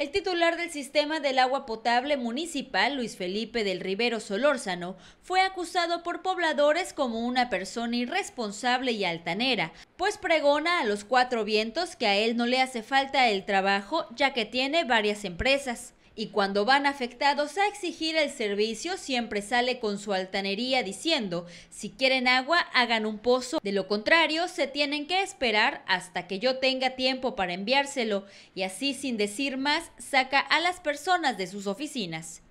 El titular del sistema del agua potable municipal, Luis Felipe del Rivero Solórzano, fue acusado por pobladores como una persona irresponsable y altanera, pues pregona a los cuatro vientos que a él no le hace falta el trabajo ya que tiene varias empresas y cuando van afectados a exigir el servicio siempre sale con su altanería diciendo, si quieren agua, hagan un pozo, de lo contrario se tienen que esperar hasta que yo tenga tiempo para enviárselo y así sin decir más saca a las personas de sus oficinas.